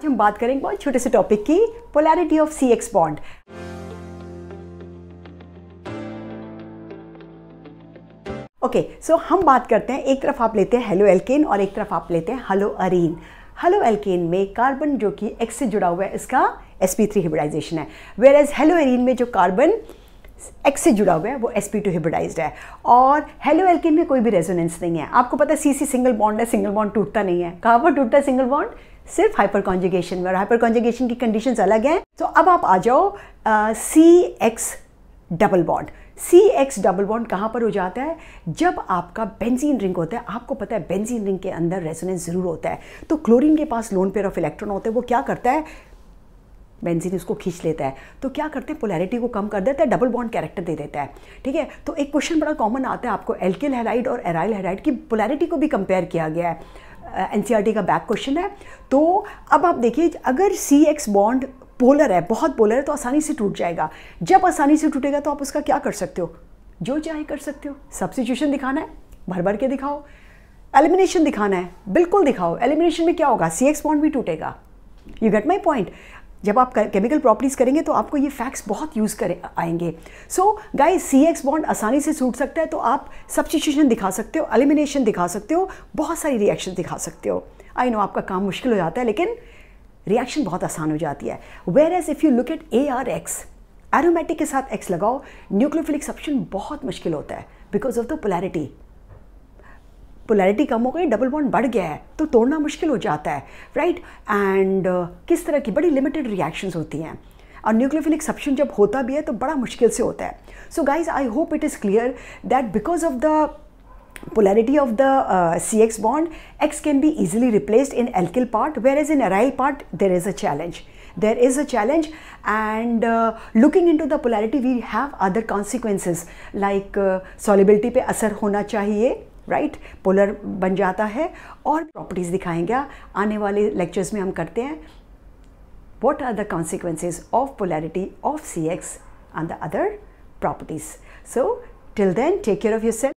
आज हम बात करेंगे बहुत छोटे से टॉपिक की polarity of C X bond okay so हम बात करते हैं एक तरफ आप लेते हैं हेलो एल्केन और एक तरफ आप लेते हैं हेलो अरीन हेलो एल्केन में कार्बन जो कि एक्स से जुड़ा हुआ है इसका sp3 हिब्रिडाइजेशन है वेयर एज हेलो एरीन में जो कार्बन एक्स से जुड़ा हुआ है वो एस पी टू हिब्रिडाइज्ड है और हेलो एल्केन में कोई भी रेजोनेंस नहीं है आपको पता है सी सी सिंगल बॉन्ड है सिंगल बॉन्ड टूटता नहीं है कहाँ पर टूटता है सिंगल बॉन्ड सिर्फ हाइपर कॉन्जुगेशन में और हाइपर कॉन्जुगेशन की कंडीशन अलग हैं तो अब आप आ जाओ C X double bond C X double bond कहाँ पर हो जाता है जब आपका बेंजीन रिंग होता है आपको पता है बेंजीन रिंग के अंदर रेजोनेंस ज़रूर होता है तो क्लोरीन के पास लोन पेयर ऑफ इलेक्ट्रॉन होते हैं वो क्या करता है बेंजीन उसको खींच लेता है तो क्या करते हैं पोलैरिटी को कम कर देता है डबल बॉन्ड कैरेक्टर दे देता है ठीक है तो एक क्वेश्चन बड़ा कॉमन आता है आपको एल्किल हेराइड और एराइल हेराइड की पोलैरिटी को भी कंपेयर किया गया है एन e का बैक क्वेश्चन है तो अब आप देखिए अगर सी एक्स बॉन्ड पोलर है बहुत पोलर है तो आसानी से टूट जाएगा जब आसानी से टूटेगा तो आप उसका क्या कर सकते हो जो चाहे कर सकते हो सब्सिट्यूशन दिखाना है भर भर के दिखाओ एलिमिनेशन दिखाना है बिल्कुल दिखाओ एलिमिनेशन में क्या होगा सी एक्स बॉन्ड भी टूटेगा यू गेट माई पॉइंट जब आप केमिकल प्रॉपर्टीज़ करेंगे तो आपको ये फैक्ट्स बहुत यूज़ करें आएंगे सो गाय सी एक्स बॉन्ड आसानी से सूट सकता है तो आप सब दिखा सकते हो एलिमिनेशन दिखा सकते हो बहुत सारी रिएक्शन दिखा सकते हो आई नो आपका काम मुश्किल हो जाता है लेकिन रिएक्शन बहुत आसान हो जाती है whereas if you look at A R X aromatic के साथ एक्स लगाओ न्यूक्लियोफिलिक सब्शन बहुत मुश्किल होता है because of the polarity polarity कम हो गई डबल बॉन्ड बढ़ गया है तो तोड़ना मुश्किल हो जाता है राइट right? एंड uh, किस तरह की बड़ी लिमिटेड रिएक्शंस होती हैं और न्यूक्लियोफिलिक सप्शन जब होता भी है तो बड़ा मुश्किल से होता है so guys I hope it is clear that because of the polarity of the C X bond X can be easily replaced in alkyl part where is in aryl part there is a challenge there is a challenge and looking into the polarity we have other consequences like solubility पे असर होना चाहिए right polar बन जाता है और properties दिखाएंगे आने वाले लेक्चर्स में हम करते हैं what are the consequences of polarity of C X on the other properties so till then take care of your self